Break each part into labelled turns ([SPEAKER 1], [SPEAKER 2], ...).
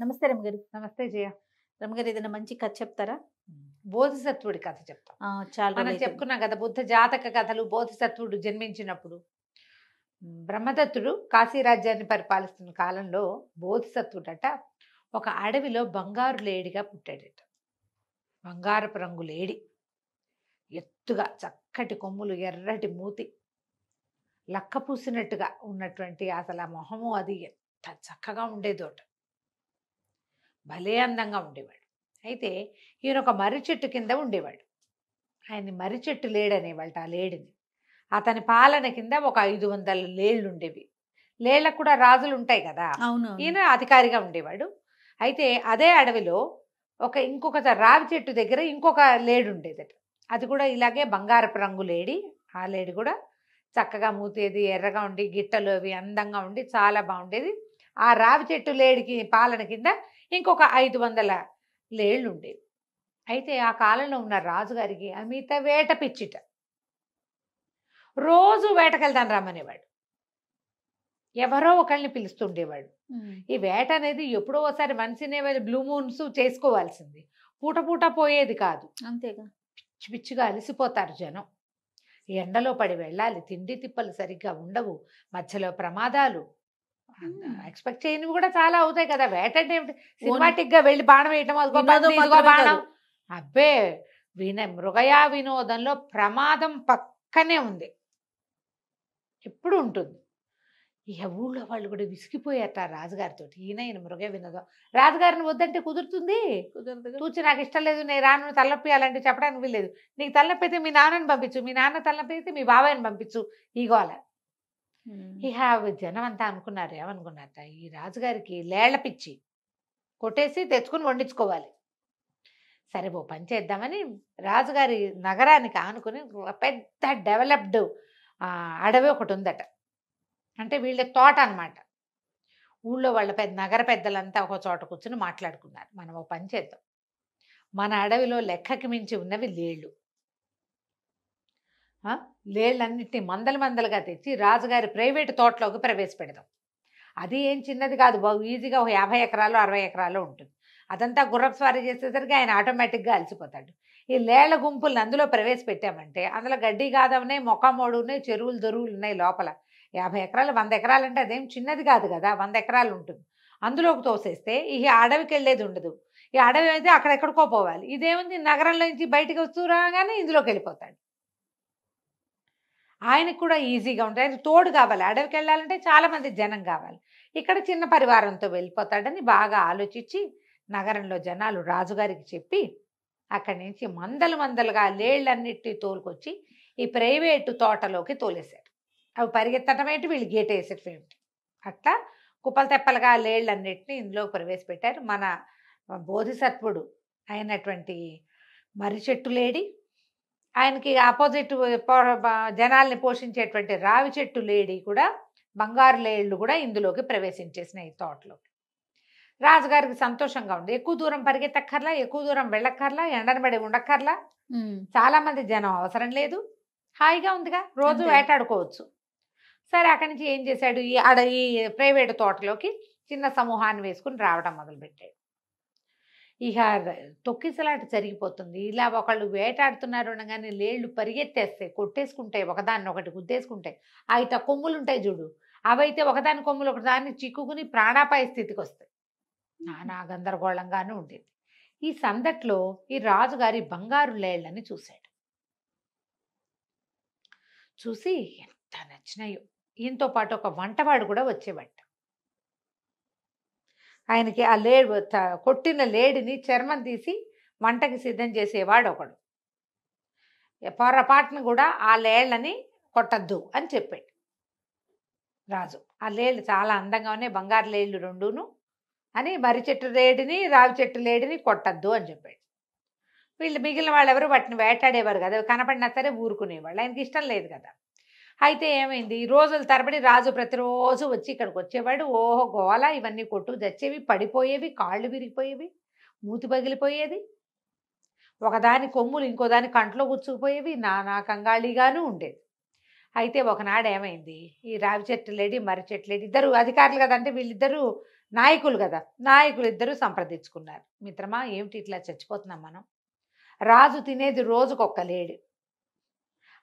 [SPEAKER 1] నమస్తే రమగారు నమస్తే జయ రమగారు ఏదైనా మంచి కథ చెప్తారా బోధిసత్వుడి కథ చెప్తాం చాలా మనం చెప్పుకున్నాం కదా బుద్ధ జాతక కథలు బోధిసత్వుడు జన్మించినప్పుడు బ్రహ్మదత్తుడు కాశీరాజ్యాన్ని పరిపాలిస్తున్న కాలంలో బోధిసత్వుడట ఒక అడవిలో బంగారు లేడిగా పుట్టాడట బంగారపు రంగు లేడి ఎత్తుగా చక్కటి కొమ్ములు ఎర్రటి మూతి లక్క పూసినట్టుగా ఉన్నటువంటి అసలు ఆ మొహము అది ఎంత చక్కగా ఉండేదోట భలే అందంగా ఉండేవాడు అయితే ఈయన ఒక మర్రి చెట్టు కింద ఉండేవాడు ఆయన్ని మర్రి చెట్టు లేడనేవాళ్ళు ఆ లేడిని అతని పాలన కింద ఒక ఐదు వందల లేళ్ళు ఉండేవి లేళ్ళకు కూడా రాజులు ఉంటాయి కదా ఈయన అధికారిగా ఉండేవాడు అయితే అదే అడవిలో ఒక ఇంకొక రావి చెట్టు దగ్గర ఇంకొక లేడు ఉండేదట అది కూడా ఇలాగే బంగారపు రంగు లేడి ఆ లేడి కూడా చక్కగా మూతేది ఎర్రగా ఉండి గిట్టలు అవి అందంగా ఉండి చాలా బాగుండేది ఆ రావి చెట్టు లేడికి పాలన కింద ఇంకొక ఐదు వందల లేళ్ళు ఉండేవి అయితే ఆ కాలంలో ఉన్న రాజుగారికి అమిత వేట పిచ్చిట రోజు వేటకెళ్తాను రమ్మనేవాడు ఎవరో ఒకళ్ళని పిలుస్తుండేవాడు ఈ వేట అనేది ఎప్పుడో ఒకసారి వన్స్ బ్లూ మూన్స్ చేసుకోవాల్సింది పూట పూట పోయేది కాదు అంతేగా పిచ్చి పిచ్చిగా అలసిపోతారు జనం ఎండలో పడి వెళ్ళాలి తిండి తిప్పలు సరిగ్గా ఉండవు మధ్యలో ప్రమాదాలు ఎక్స్పెక్ట్ చేయనివి కూడా చాలా అవుతాయి కదా వేట అంటే ఏమిటి సినిమాటిక్ గా వెళ్ళి బాణం వేయటం బాణం అబ్బే విన మృగయా వినోదంలో ప్రమాదం పక్కనే ఉంది ఎప్పుడు ఉంటుంది ఇక ఊళ్ళో వాళ్ళు కూడా విసిగిపోయారట రాజుగారితో ఈయన ఈయన మృగ వినోదం రాజుగారిని వద్దంటే కుదురుతుంది తూచి నాకు ఇష్టం లేదు నేను రాను తలనొప్పి అలాంటివి చెప్పడానికి వీల్లేదు నీకు తలనొప్పి అయితే మీ నాన్నని పంపించు మీ నాన్న తలనొప్పి అయితే మీ బాబాయ్ని పంపించు ఈ ఈ హ్యావ్ జనం అంతా అనుకున్నారు ఏమనుకున్నారట ఈ రాజుగారికి లేళ్ల పిచ్చి కొట్టేసి తెచ్చుకుని వండించుకోవాలి సరే ఓ పని చేద్దామని రాజుగారి నగరానికి ఆనుకుని పెద్ద డెవలప్డ్ అడవి ఒకటి ఉందట అంటే వీళ్ళ తోట అనమాట ఊళ్ళో వాళ్ళ పెద్ద నగర పెద్దలంతా ఒక చోట కూర్చుని మాట్లాడుకున్నారు మనం ఓ పని చేద్దాం మన అడవిలో లెక్కకి మించి ఉన్నవి లేళ్ళు లేళ్ళన్నింటినీ మందలు మందలుగా తెచ్చి రాజుగారి ప్రైవేటు తోటలోకి ప్రవేశపెడదాం అది ఏం చిన్నది కాదు బాగు ఈజీగా ఒక యాభై ఎకరాలు అరవై ఎకరాలు ఉంటుంది అదంతా గుర్రపు స్వారీ చేసేసరికి ఆయన ఆటోమేటిక్గా అలసిపోతాడు ఈ లేళ్ల గుంపులను అందులో ప్రవేశపెట్టామంటే అందులో గడ్డి కాదవనే మొక్కమోడు ఉన్నాయి చెరువులు దొరువులు ఉన్నాయి లోపల యాభై ఎకరాలు వంద ఎకరాలు అంటే అదేం చిన్నది కాదు కదా వంద ఎకరాలు ఉంటుంది అందులోకి తోసేస్తే ఈ అడవికి వెళ్ళేది ఉండదు ఈ అడవి అయితే అక్కడెక్కడికో పోవాలి ఇదేముంది నగరంలో నుంచి బయటకు వస్తూ రాగానే ఇందులోకి వెళ్ళిపోతాడు ఆయనకు కూడా ఈజీగా ఉంటుంది ఆయనకు తోడు కావాలి అడవికి వెళ్ళాలంటే చాలామంది జనం కావాలి ఇక్కడ చిన్న పరివారంతో వెళ్ళిపోతాడని బాగా ఆలోచించి నగరంలో జనాలు రాజుగారికి చెప్పి అక్కడి నుంచి మందలు మందలుగా లేళ్ళన్నిటి తోలుకొచ్చి ఈ ప్రైవేటు తోటలోకి తోలేశారు అవి పరిగెత్తడం ఏంటి వీళ్ళు గేట్ వేసేటం ఏంటి అట్లా కుప్పలు తెప్పలుగా లేళ్ళన్నిటిని ఇందులో ప్రవేశపెట్టారు మన బోధిసత్వుడు అయినటువంటి మర్రి చెట్టు లేడి ఆయనకి ఆపోజిట్ జనాల్ని పోషించేటువంటి రావి చెట్టు లేడీ కూడా బంగారు లేళ్ళు కూడా ఇందులోకి ప్రవేశించేసినాయి ఈ తోటలోకి రాజుగారికి సంతోషంగా ఉంది ఎక్కువ దూరం పరిగెత్తక్కర్లా ఎక్కువ దూరం వెళ్ళక్కర్లా ఎండనబడి ఉండక్కర్లా చాలా మంది జనం అవసరం లేదు హాయిగా ఉందిగా రోజు వేటాడుకోవచ్చు సరే అక్కడి నుంచి ఏం చేశాడు ఈ అడ ఈ ప్రైవేటు తోటలోకి చిన్న సమూహాన్ని వేసుకుని రావడం మొదలుపెట్టాడు ఇక తొక్కిసలాట జరిగిపోతుంది ఇలా ఒకళ్ళు వేటాడుతున్నారు అనగానే లేళ్ళు పరిగెత్తేస్తే కొట్టేసుకుంటాయి ఒకదాన్ని ఒకటి గుద్దేసుకుంటాయి అయితే కొమ్ములు ఉంటాయి చూడు అవైతే ఒకదాని కొమ్ములు ఒకదాన్ని చిక్కుకుని ప్రాణాపాయ స్థితికి వస్తాయి నానా గందరగోళంగానే ఉండేది ఈ సందట్లో ఈ రాజుగారి బంగారు లేళ్లని చూశాడు చూసి ఎంత నచ్చినాయో ఈయనతో పాటు ఒక వంటవాడు కూడా వచ్చేవాడు ఆయనకి ఆ లే కొట్టిన లేడిని చర్మం తీసి వంటకి సిద్ధం చేసేవాడు ఒకడు పొరపాటును కూడా ఆ లేళ్ళని కొట్టద్దు అని చెప్పాడు రాజు ఆ లేళ్ళు చాలా అందంగా ఉన్నాయి బంగారు లేళ్ళు రెండును అని మర్రి చెట్టు లేడిని రావి చెట్టు లేడిని కొట్టద్దు అని చెప్పాడు వీళ్ళు మిగిలిన వాళ్ళు ఎవరు వాటిని వేటాడేవారు కదా కనపడినా సరే ఊరుకునేవాళ్ళు ఆయనకి ఇష్టం లేదు కదా అయితే ఏమైంది రోజుల తరబడి రాజు ప్రతిరోజు వచ్చి ఇక్కడికి వచ్చేవాడు ఓహో గోల ఇవన్నీ కొట్టు తెచ్చేవి పడిపోయేవి కాళ్ళు విరిగిపోయేవి మూతి పగిలిపోయేది ఒకదాని కొమ్ములు ఇంకోదాని కంట్లో గుచ్చుకుపోయేవి నానా కంగాళీగాను ఉండేది అయితే ఒకనాడు ఏమైంది ఈ రావి చెట్టు లేడి మర్రి చెట్టు లేడి ఇద్దరు అధికారులు కదంటే వీళ్ళిద్దరూ నాయకులు కదా నాయకులు ఇద్దరు సంప్రదించుకున్నారు మిత్రమా ఏమిటి ఇట్లా చచ్చిపోతున్నాం మనం రాజు తినేది రోజుకొక్క లేడి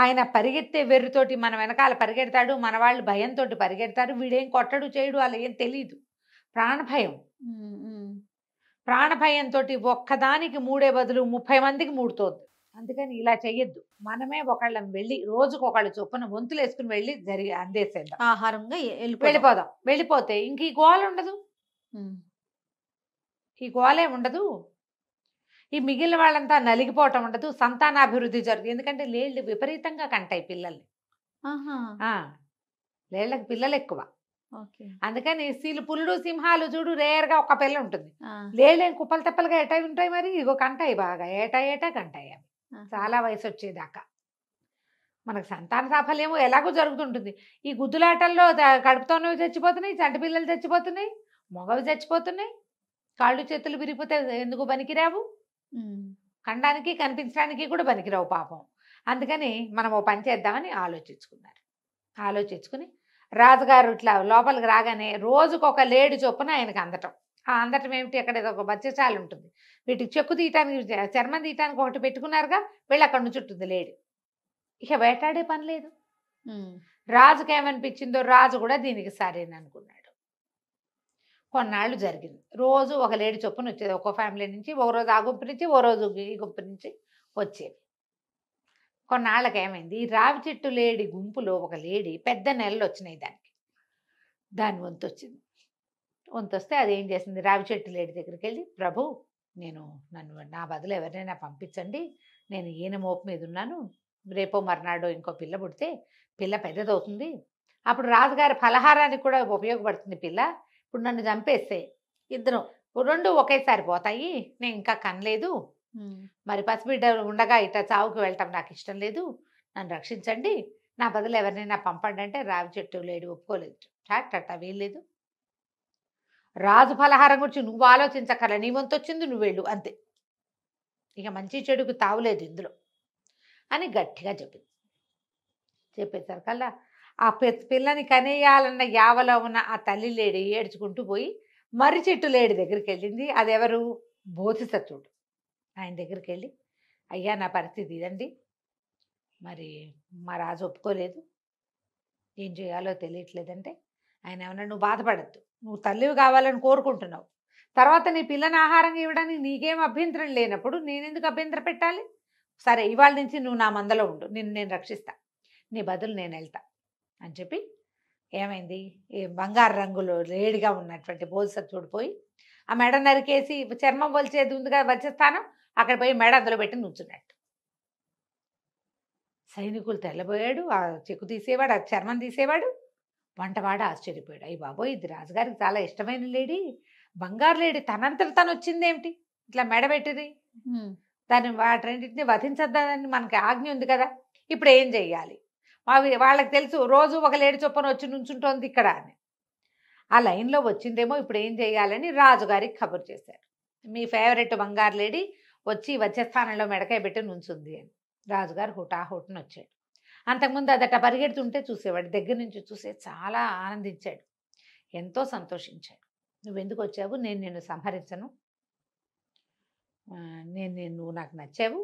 [SPEAKER 1] ఆయన పరిగెత్తే వెర్రితోటి మన వెనకాల పరిగెడతాడు మన వాళ్ళు భయంతో పరిగెడతారు వీడేం కొట్టడు చేయడు అలా ఏం తెలియదు ప్రాణభయం ప్రాణభయంతో ఒక్కదానికి మూడే బదులు ముప్పై మందికి మూడుతోంది అందుకని ఇలా చెయ్యొద్దు మనమే ఒకళ్ళం వెళ్ళి రోజుకు ఒకళ్ళు చొప్పున వంతులు వేసుకుని వెళ్ళి జరిగి అందేసేద్దాం ఆహారంగా వెళ్ళిపోదాం వెళ్ళిపోతే ఇంక ఈ గోల ఉండదు ఈ గోలే ఉండదు ఈ మిగిలిన వాళ్ళంతా నలిగిపోవటం ఉండదు సంతానాభివృద్ధి జరుగుతుంది ఎందుకంటే లేళ్ళు విపరీతంగా కంటాయి పిల్లల్ని లేళ్ళకి పిల్లలు ఎక్కువ అందుకని సీలు పులుడు సింహాలు చూడు గా ఒక పిల్ల ఉంటుంది ఏం కుప్పలు తెప్పలుగా ఏటా ఉంటాయి మరి ఇగో కంటాయి బాగా ఏటా ఏటా కంటాయి అవి చాలా వయసు వచ్చేదాకా మనకు సంతాన సాఫల్యము ఎలాగో జరుగుతుంటుంది ఈ గుద్దులాటల్లో కడుపుతోనవి చచ్చిపోతున్నాయి చంటి పిల్లలు చచ్చిపోతున్నాయి మగవి చచ్చిపోతున్నాయి కాళ్ళు చేతులు విరిగిపోతే ఎందుకు పనికిరావు కండానికి కనిపించడానికి కూడా పనికిరావు పాపం అందుకని మనం ఓ పని చేద్దామని ఆలోచించుకున్నారు ఆలోచించుకుని రాజుగారు ఇట్లా లోపలికి రాగానే రోజుకు ఒక లేడు చొప్పున ఆయనకు అందటం ఆ అందటం ఏమిటి అక్కడ ఏదో ఒక బచ్చచాలు ఉంటుంది వీటికి చెక్కు తీయటానికి చర్మం తీయటానికి ఒకటి పెట్టుకున్నారుగా వీళ్ళు అక్కడ నుంచి ఉంటుంది లేడు ఇక వేటాడే పని లేదు రాజుకి ఏమనిపించిందో రాజు కూడా దీనికి సరేననుకున్నాడు కొన్నాళ్ళు జరిగింది రోజు ఒక లేడీ చొప్పున వచ్చేది ఒక ఫ్యామిలీ నుంచి ఒక రోజు ఆ గుంపు నుంచి ఓ రోజు ఈ గుంపు నుంచి వచ్చేది కొన్నాళ్ళకి ఏమైంది ఈ రావి చెట్టు లేడీ గుంపులో ఒక లేడీ పెద్ద నెలలు వచ్చినాయి దానికి దాని వంతు వచ్చింది వంతు వస్తే అది ఏం చేసింది రావి చెట్టు లేడీ దగ్గరికి వెళ్ళి ప్రభు నేను నన్ను నా బదులు ఎవరినైనా పంపించండి నేను ఈయన మోపు మీద ఉన్నాను రేపో మర్నాడు ఇంకో పిల్ల పుడితే పిల్ల పెద్దదవుతుంది అప్పుడు రాజుగారి ఫలహారానికి కూడా ఉపయోగపడుతుంది పిల్ల ఇప్పుడు నన్ను చంపేస్తే ఇద్దరు రెండు ఒకేసారి పోతాయి నేను ఇంకా కనలేదు మరి పసిబిడ్డ ఉండగా ఇట్లా చావుకు వెళ్ళటం నాకు ఇష్టం లేదు నన్ను రక్షించండి నా బదులు ఎవరినైనా పంపండి అంటే రావి చెట్టు లేడు ఒప్పుకోలేదు టాక్టా వీల్లేదు రాజు ఫలహారం గురించి నువ్వు ఆలోచించకల నీ వంతు వచ్చింది నువ్వు వెళ్ళు అంతే ఇక మంచి చెడుకు తావులేదు ఇందులో అని గట్టిగా చెప్పింది చెప్పేసరికల్లా ఆ పిల్లని కనేయాలన్న యావలో ఉన్న ఆ తల్లి లేడి ఏడ్చుకుంటూ పోయి మర్రి చెట్టు లేడి దగ్గరికి వెళ్ళింది అదెవరు బోధిసత్తుడు ఆయన దగ్గరికి వెళ్ళి అయ్యా నా పరిస్థితి ఇదండి మరి మా రాజు ఒప్పుకోలేదు ఏం చేయాలో తెలియట్లేదంటే ఆయన ఏమన్నా నువ్వు బాధపడద్దు నువ్వు తల్లివి కావాలని కోరుకుంటున్నావు తర్వాత నీ పిల్లని ఆహారం ఇవ్వడానికి నీకేం అభ్యంతరం లేనప్పుడు నేనెందుకు అభ్యంతర పెట్టాలి సరే ఇవాళ నుంచి నువ్వు నా మందలో ఉండు నిన్ను నేను రక్షిస్తా నీ బదులు నేను వెళ్తా అని చెప్పి ఏమైంది బంగారు రంగులో లేడిగా ఉన్నటువంటి బోధిసత్వుడు పోయి ఆ మెడ నరికేసి చర్మం వలిచేది ఉందిగా వచ్చేస్తాను అక్కడ పోయి మెడ అందులో పెట్టి నుంచున్నట్టు సైనికులు తెల్లబోయాడు ఆ చెక్కు తీసేవాడు ఆ చర్మం తీసేవాడు వంటవాడు ఆశ్చర్యపోయాడు అయ్యి బాబోయ్ ఇది రాజుగారికి చాలా ఇష్టమైన లేడీ బంగారు లేడీ తనంతట తను వచ్చిందేమిటి ఇట్లా మెడ పెట్టింది దాన్ని వాటి రెండింటిని వధించద్దానని మనకి ఆజ్ఞ ఉంది కదా ఇప్పుడు ఏం చెయ్యాలి అవి వాళ్ళకి తెలుసు రోజు ఒక లేడి చొప్పన వచ్చి నుంచుంటోంది ఇక్కడ అని ఆ లైన్లో వచ్చిందేమో ఇప్పుడు ఏం చేయాలని రాజుగారికి కబురు చేశారు మీ ఫేవరెట్ బంగారు లేడీ వచ్చి వచ్చే స్థానంలో మెడకాయ పెట్టి నుంచుంది అని రాజుగారు హుటాహుటను వచ్చాడు అంతకుముందు అదట పరిగెడుతుంటే చూసేవాడు దగ్గర నుంచి చూసే చాలా ఆనందించాడు ఎంతో సంతోషించాడు నువ్వెందుకు వచ్చావు నేను నిన్ను సంహరించను నేను నువ్వు నాకు నచ్చావు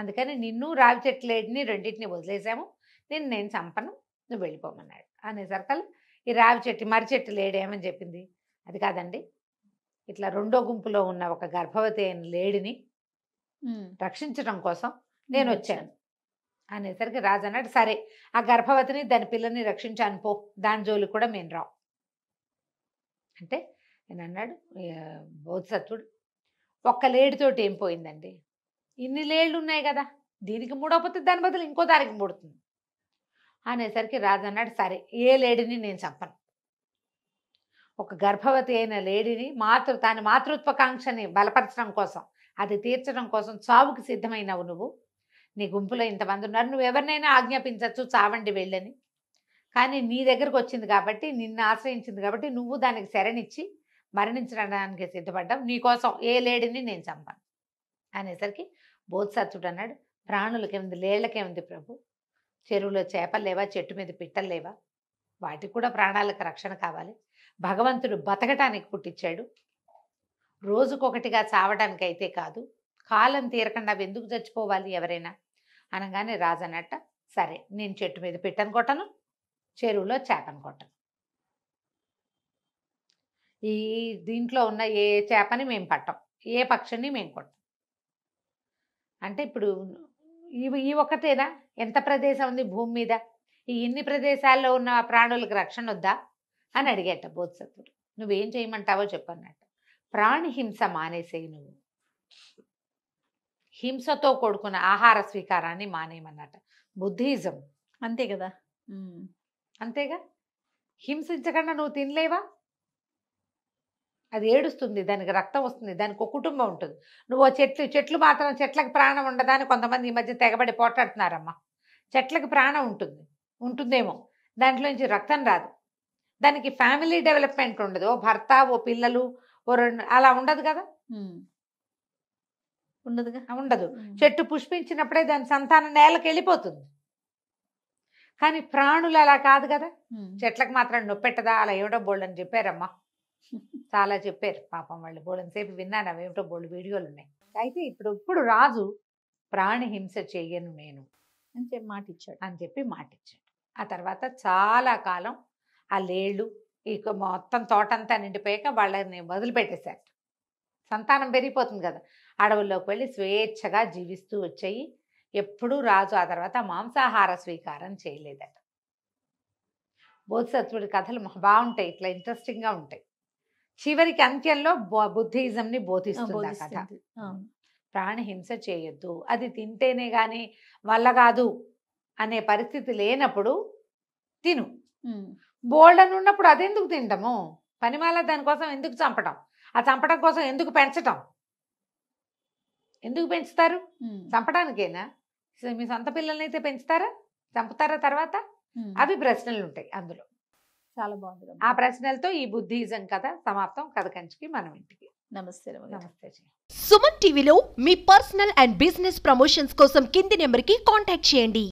[SPEAKER 1] అందుకని నిన్ను రావి చెట్లేడిని రెండింటిని వదిలేసాము నేను నేను చంపను నువ్వు వెళ్ళిపోమన్నాడు అనేసరికల్ ఈ రావి చెట్టు మర్రి చెట్టు లేడేమని చెప్పింది అది కాదండి ఇట్లా రెండో గుంపులో ఉన్న ఒక గర్భవతి అయిన లేడిని రక్షించడం కోసం నేను వచ్చాను అనేసరికి రాజు అన్నాడు సరే ఆ గర్భవతిని దాని పిల్లని రక్షించాను పో దాని జోలి కూడా మేము రావు అంటే నేను అన్నాడు బోధసత్వుడు ఒక్క లేడితోటి ఏం పోయిందండి ఇన్ని లేళ్ళు ఉన్నాయి కదా దీనికి మూడో పోతే దాని బదులు ఇంకో దానికి మూడుతుంది అనేసరికి రాజు అన్నాడు సరే ఏ లేడీని నేను చంపను ఒక గర్భవతి అయిన లేడీని మాతృ దాని మాతృత్వకాంక్షని బలపరచడం కోసం అది తీర్చడం కోసం చావుకి సిద్ధమైనవు నువ్వు నీ గుంపులో ఇంతమంది ఉన్నారు నువ్వు ఎవరినైనా ఆజ్ఞాపించవచ్చు చావండి వెళ్ళని కానీ నీ దగ్గరకు వచ్చింది కాబట్టి నిన్ను ఆశ్రయించింది కాబట్టి నువ్వు దానికి శరణిచ్చి మరణించడానికి సిద్ధపడ్డావు నీకోసం ఏ లేడీని నేను చంపాను అనేసరికి బోధసత్తుడు అన్నాడు ప్రాణులకేముంది లేళ్లకేముంది ప్రభు చెరువులో చేపలు లేవా చెట్టు మీద పిట్టలు లేవా వాటికి కూడా ప్రాణాలకు రక్షణ కావాలి భగవంతుడు బతకటానికి పుట్టించాడు రోజుకొకటిగా చావడానికి అయితే కాదు కాలం తీరకుండా ఎందుకు చచ్చిపోవాలి ఎవరైనా అనగానే రాజనట్ట సరే నేను చెట్టు మీద పిట్టను కొట్టను చెరువులో చేపను కొట్టను ఈ దీంట్లో ఉన్న ఏ చేపని మేము పట్టం ఏ పక్షిని మేము కొట్టం అంటే ఇప్పుడు ఈ ఒక్కటేనా ఎంత ప్రదేశం ఉంది భూమి మీద ఈ ఇన్ని ప్రదేశాల్లో ఉన్న ప్రాణులకు రక్షణ వద్దా అని అడిగేట బోధసత్వుడు నువ్వేం చేయమంటావో చెప్పన్నట్టు ప్రాణిహింస మానేసేయి నువ్వు హింసతో కొడుకున్న ఆహార స్వీకారాన్ని మానేయమన్నట బుద్ధిజం అంతే కదా అంతేగా హింసించకుండా నువ్వు తినలేవా అది ఏడుస్తుంది దానికి రక్తం వస్తుంది దానికి ఒక కుటుంబం ఉంటుంది నువ్వు చెట్లు చెట్లు మాత్రం చెట్లకు ప్రాణం ఉండదా కొంతమంది ఈ మధ్య తెగబడి పోట్లాడుతున్నారమ్మా చెట్లకు ప్రాణం ఉంటుంది ఉంటుందేమో దాంట్లోంచి రక్తం రాదు దానికి ఫ్యామిలీ డెవలప్మెంట్ ఉండదు ఓ భర్త ఓ పిల్లలు ఓ రెండు అలా ఉండదు కదా ఉండదుగా ఉండదు చెట్టు పుష్పించినప్పుడే దాని సంతానం నేలకు వెళ్ళిపోతుంది కానీ ప్రాణులు అలా కాదు కదా చెట్లకు మాత్రం నొప్పెట్టదా అలా ఏమిటో బోల్డ్ అని చెప్పారమ్మా చాలా చెప్పారు పాపం వాళ్ళు బోల్డ్ సేపు విన్నాను అవి ఏమిటో బోల్డ్ వీడియోలు ఉన్నాయి అయితే ఇప్పుడు ఇప్పుడు రాజు ప్రాణి హింస చేయను నేను అని చెప్పి మాట ఇచ్చాడు అని చెప్పి మాట ఇచ్చాడు ఆ తర్వాత చాలా కాలం ఆ లేళ్ళు ఇక మొత్తం తోటంతా నిండిపోయాక వాళ్ళని వదిలిపెట్టేశారు సంతానం పెరిగిపోతుంది కదా అడవుల్లోకి వెళ్ళి స్వేచ్ఛగా జీవిస్తూ వచ్చాయి ఎప్పుడూ రాజు ఆ తర్వాత మాంసాహార స్వీకారం చేయలేదట బోధిసత్వుడి కథలు బాగుంటాయి ఇట్లా ఇంట్రెస్టింగ్గా ఉంటాయి చివరికి అంత్యంలో బుద్ధిజంని బోధిస్తుంది ఆ కథ ప్రాణహింస చేయొద్దు అది తింటేనే కానీ వల్ల కాదు అనే పరిస్థితి లేనప్పుడు తిను బోల్డ్ అని ఉన్నప్పుడు అదెందుకు తింటాము పనిమాల దానికోసం ఎందుకు చంపటం ఆ చంపడం కోసం ఎందుకు పెంచటం ఎందుకు పెంచుతారు చంపడానికేనా మీ సొంత పిల్లల్ని అయితే పెంచుతారా చంపుతారా తర్వాత అవి ప్రశ్నలు ఉంటాయి అందులో చాలా బాగుంది ఆ ప్రశ్నలతో ఈ బుద్ధిజం కథ సమాప్తం కథ కంచికి మనం ఇంటికి నమస్తే నమస్తే సుమన్ టీవీలో మీ పర్సనల్ అండ్ బిజినెస్ ప్రమోషన్స్ కోసం కింది నెంబర్కి కాంటాక్ట్ చేయండి